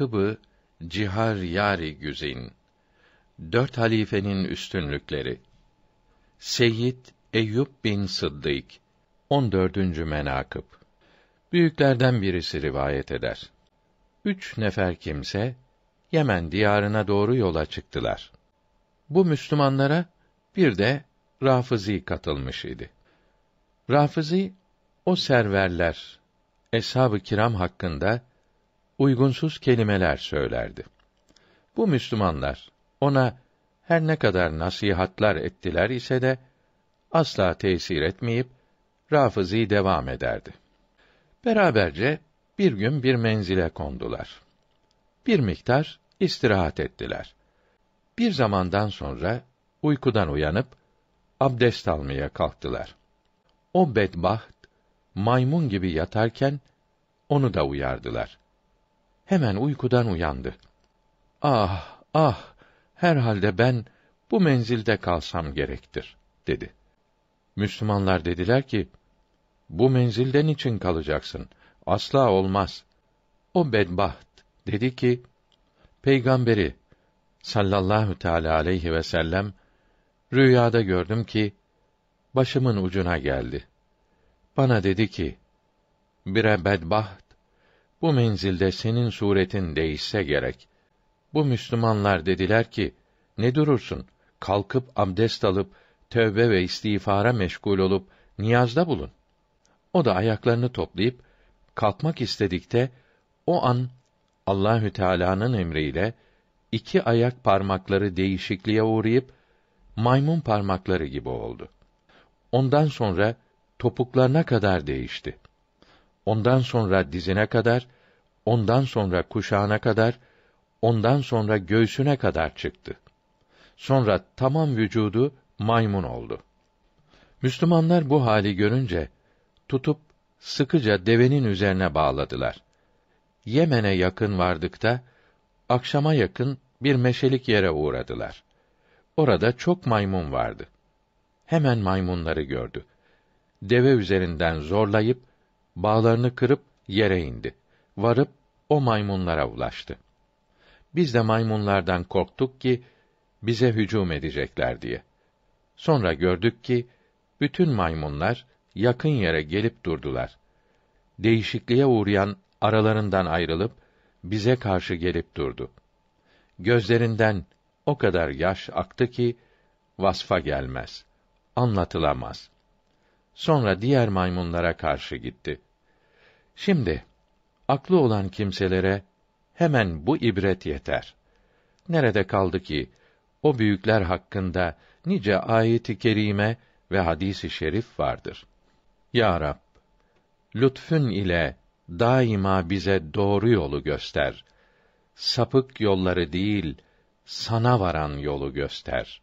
nakıb Cihar Yari Güzin Dört halifenin üstünlükleri Seyyid Eyyub bin Sıddık 14. menakıb Büyüklerden birisi rivayet eder. Üç nefer kimse Yemen diyarına doğru yola çıktılar. Bu Müslümanlara bir de Rafizi katılmış idi. Rafizi o serverler Eshab-ı Kiram hakkında uygunsuz kelimeler söylerdi. Bu Müslümanlar ona her ne kadar nasihatlar ettiler ise de asla tesir etmeyip Rafizi devam ederdi. Beraberce bir gün bir menzile kondular. Bir miktar istirahat ettiler. Bir zamandan sonra uykudan uyanıp abdest almaya kalktılar. O bedbaht maymun gibi yatarken onu da uyardılar hemen uykudan uyandı. Ah, ah, herhalde ben bu menzilde kalsam gerektir, dedi. Müslümanlar dediler ki, bu menzilden için kalacaksın, asla olmaz. O bedbaht, dedi ki, peygamberi sallallahu teala aleyhi ve sellem rüyada gördüm ki başımın ucuna geldi. Bana dedi ki: "Bire bedbaht bu menzilde senin suretin değişse gerek. Bu Müslümanlar dediler ki, ne durursun, kalkıp abdest alıp, tövbe ve istiğfara meşgul olup, niyazda bulun. O da ayaklarını toplayıp, kalkmak istedikte, o an Allahü Teala'nın emriyle iki ayak parmakları değişikliğe uğrayıp maymun parmakları gibi oldu. Ondan sonra topuklarına kadar değişti ondan sonra dizine kadar, ondan sonra kuşağına kadar, ondan sonra göğsüne kadar çıktı. Sonra tamam vücudu maymun oldu. Müslümanlar bu hali görünce tutup sıkıca devenin üzerine bağladılar. Yemen'e yakın vardıkta akşama yakın bir meşelik yere uğradılar. Orada çok maymun vardı. Hemen maymunları gördü. Deve üzerinden zorlayıp bağlarını kırıp yere indi. Varıp o maymunlara ulaştı. Biz de maymunlardan korktuk ki bize hücum edecekler diye. Sonra gördük ki bütün maymunlar yakın yere gelip durdular. Değişikliğe uğrayan aralarından ayrılıp bize karşı gelip durdu. Gözlerinden o kadar yaş aktı ki vasfa gelmez, anlatılamaz. Sonra diğer maymunlara karşı gitti. Şimdi aklı olan kimselere hemen bu ibret yeter. Nerede kaldı ki o büyükler hakkında nice ayeti kerime ve hadisi şerif vardır. Ya Rab, lütfün ile daima bize doğru yolu göster. Sapık yolları değil, sana varan yolu göster.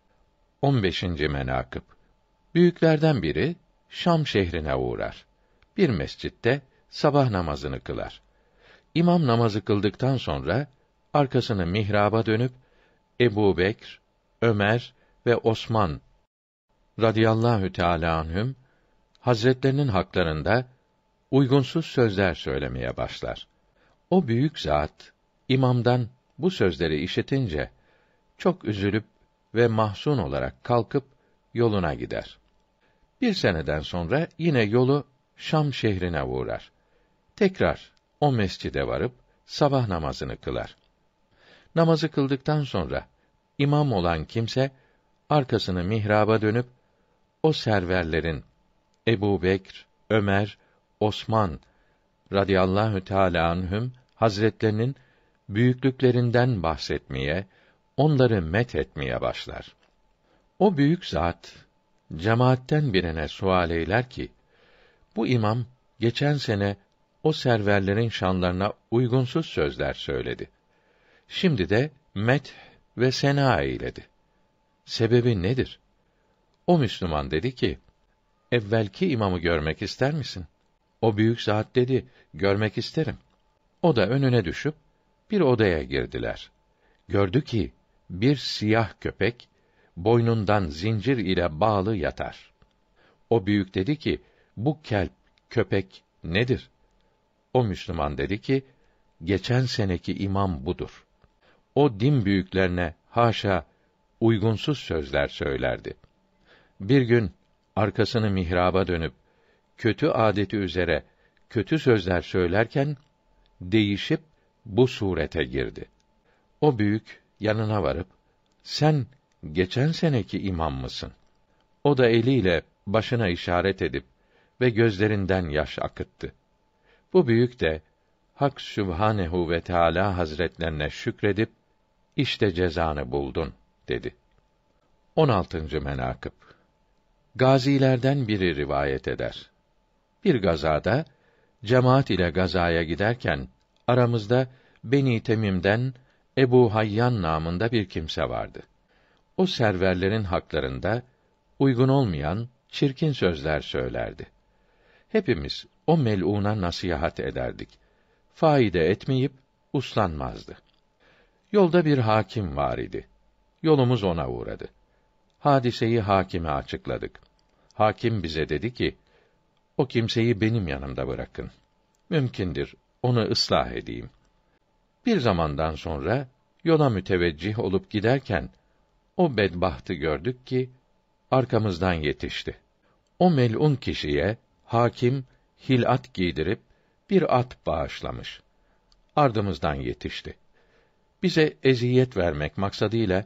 15. menakıb Büyüklerden biri Şam şehrine uğrar. Bir mescitte sabah namazını kılar. İmam namazı kıldıktan sonra arkasını mihraba dönüp Ebu Bekr, Ömer ve Osman radıyallahu teâlâ anhüm, hazretlerinin haklarında uygunsuz sözler söylemeye başlar. O büyük zat, imamdan bu sözleri işitince, çok üzülüp ve mahzun olarak kalkıp yoluna gider. Bir seneden sonra yine yolu Şam şehrine uğrar. Tekrar o mescide varıp sabah namazını kılar. Namazı kıldıktan sonra imam olan kimse arkasını mihraba dönüp o serverlerin Ebu Bekr, Ömer, Osman radıyallahu teâlâ anhüm hazretlerinin büyüklüklerinden bahsetmeye, onları met etmeye başlar. O büyük zat cemaatten birine sual eyler ki, bu imam geçen sene o serverlerin şanlarına uygunsuz sözler söyledi. Şimdi de met ve sena eyledi. Sebebi nedir? O Müslüman dedi ki, evvelki imamı görmek ister misin? O büyük zat dedi, görmek isterim. O da önüne düşüp, bir odaya girdiler. Gördü ki, bir siyah köpek, boynundan zincir ile bağlı yatar. O büyük dedi ki, bu kelp, köpek nedir? O Müslüman dedi ki, geçen seneki imam budur. O din büyüklerine haşa uygunsuz sözler söylerdi. Bir gün arkasını mihraba dönüp kötü adeti üzere kötü sözler söylerken değişip bu surete girdi. O büyük yanına varıp sen geçen seneki imam mısın? O da eliyle başına işaret edip ve gözlerinden yaş akıttı. Bu büyük de Hak Sübhanehu ve Teala Hazretlerine şükredip işte cezanı buldun dedi. 16. menakıb Gazilerden biri rivayet eder. Bir gazada cemaat ile gazaya giderken aramızda Beni Temim'den Ebu Hayyan namında bir kimse vardı. O serverlerin haklarında uygun olmayan çirkin sözler söylerdi. Hepimiz o mel'ûna nasihat ederdik. Faide etmeyip uslanmazdı. Yolda bir hakim var idi. Yolumuz ona uğradı. Hadiseyi hakime açıkladık. Hakim bize dedi ki, o kimseyi benim yanımda bırakın. Mümkündür, onu ıslah edeyim. Bir zamandan sonra, yola müteveccih olup giderken, o bedbahtı gördük ki, arkamızdan yetişti. O mel'un kişiye, hakim, hilat giydirip bir at bağışlamış. Ardımızdan yetişti. Bize eziyet vermek maksadıyla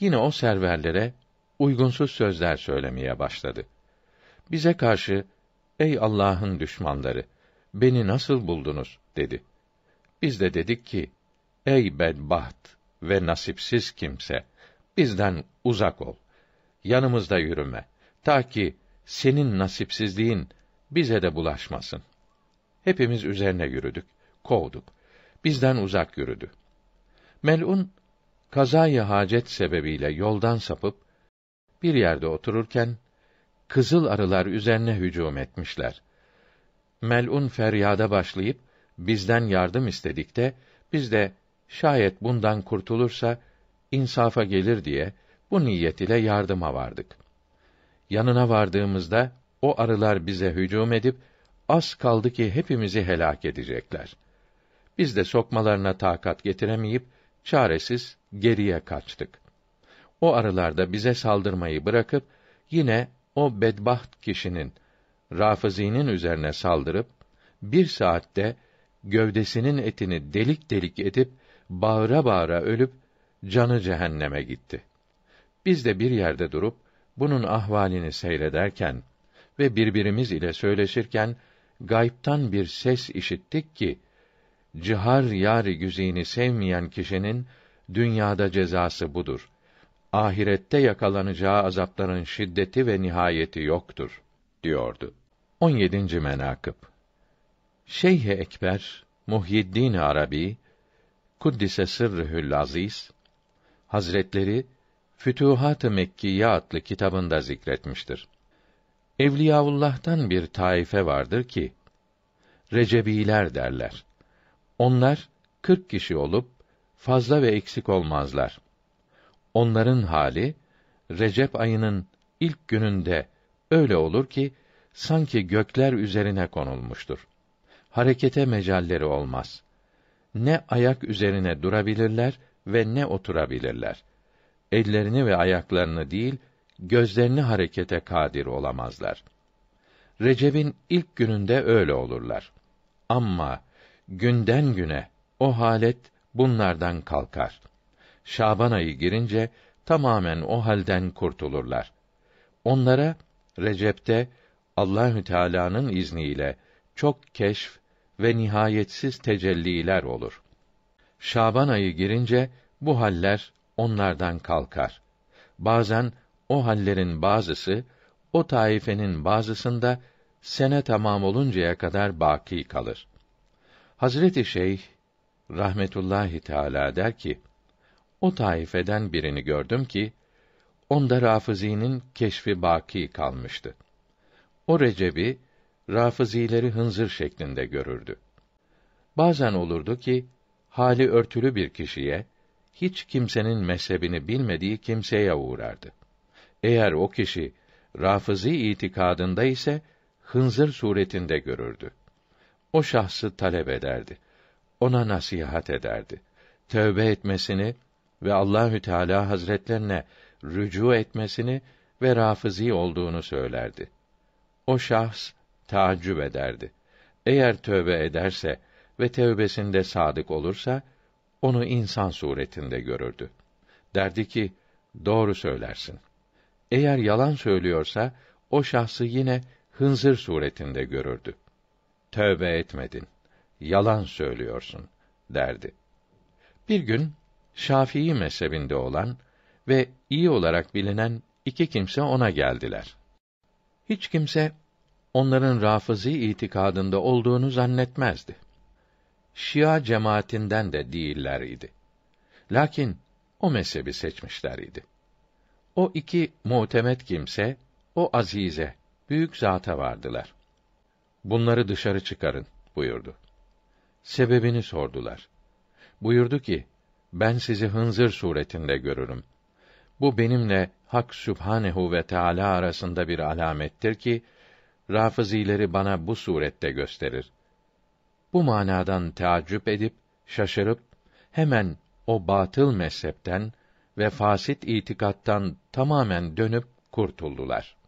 yine o serverlere uygunsuz sözler söylemeye başladı. Bize karşı "Ey Allah'ın düşmanları, beni nasıl buldunuz?" dedi. Biz de dedik ki: "Ey bedbaht ve nasipsiz kimse, bizden uzak ol. Yanımızda yürüme ta ki senin nasipsizliğin bize de bulaşmasın. Hepimiz üzerine yürüdük, kovduk. Bizden uzak yürüdü. Mel'un, kazayı hacet sebebiyle yoldan sapıp, bir yerde otururken, kızıl arılar üzerine hücum etmişler. Mel'un feryada başlayıp, bizden yardım istedikte, biz de, şayet bundan kurtulursa, insafa gelir diye, bu niyet ile yardıma vardık. Yanına vardığımızda, o arılar bize hücum edip az kaldı ki hepimizi helak edecekler. Biz de sokmalarına takat getiremeyip çaresiz geriye kaçtık. O arılar da bize saldırmayı bırakıp yine o bedbaht kişinin Rafizi'nin üzerine saldırıp bir saatte gövdesinin etini delik delik edip bağıra bağıra ölüp canı cehenneme gitti. Biz de bir yerde durup bunun ahvalini seyrederken ve birbirimiz ile söyleşirken gayiptan bir ses işittik ki cihar yari güzini sevmeyen kişinin dünyada cezası budur. Ahirette yakalanacağı azapların şiddeti ve nihayeti yoktur diyordu. 17. menakıb Şeyh Ekber Muhyiddin Arabi Kuddise sırrühül aziz Hazretleri Fütuhat-ı Mekkiye adlı kitabında zikretmiştir. Evliyaullah'tan bir taife vardır ki Recebiler derler. Onlar 40 kişi olup fazla ve eksik olmazlar. Onların hali Recep ayının ilk gününde öyle olur ki sanki gökler üzerine konulmuştur. Harekete mecalleri olmaz. Ne ayak üzerine durabilirler ve ne oturabilirler. Ellerini ve ayaklarını değil, gözlerini harekete kadir olamazlar. Recebin ilk gününde öyle olurlar. Ama günden güne o halet bunlardan kalkar. Şaban ayı girince tamamen o halden kurtulurlar. Onlara Recep'te Allahü Teala'nın izniyle çok keşf ve nihayetsiz tecelliler olur. Şaban ayı girince bu haller onlardan kalkar. Bazen o hallerin bazısı o taifenin bazısında sene tamam oluncaya kadar baki kalır. Hazreti Şeyh rahmetullahi teala der ki: O taifeden birini gördüm ki onda Rafizi'nin keşfi baki kalmıştı. O Recebi Rafizileri hınzır şeklinde görürdü. Bazen olurdu ki hali örtülü bir kişiye hiç kimsenin mezhebini bilmediği kimseye uğrardı. Eğer o kişi Rafizi itikadında ise hınzır suretinde görürdü. O şahsı talep ederdi. Ona nasihat ederdi. Tövbe etmesini ve Allahü Teala Hazretlerine rücu etmesini ve rafizi olduğunu söylerdi. O şahs taaccüb ederdi. Eğer tövbe ederse ve tövbesinde sadık olursa onu insan suretinde görürdü. Derdi ki: "Doğru söylersin." Eğer yalan söylüyorsa o şahsı yine hınzır suretinde görürdü. Tövbe etmedin. Yalan söylüyorsun derdi. Bir gün Şafii mezhebinde olan ve iyi olarak bilinen iki kimse ona geldiler. Hiç kimse onların Rafizi itikadında olduğunu zannetmezdi. Şia cemaatinden de değiller idi. Lakin o mezhebi seçmişler idi. O iki muhtemet kimse, o azize, büyük zata vardılar. Bunları dışarı çıkarın, buyurdu. Sebebini sordular. Buyurdu ki, ben sizi hınzır suretinde görürüm. Bu benimle Hak Sübhanehu ve Teala arasında bir alamettir ki, Rafizileri bana bu surette gösterir. Bu manadan teaccüp edip, şaşırıp, hemen o batıl mezhepten, ve fasit itikattan tamamen dönüp kurtuldular.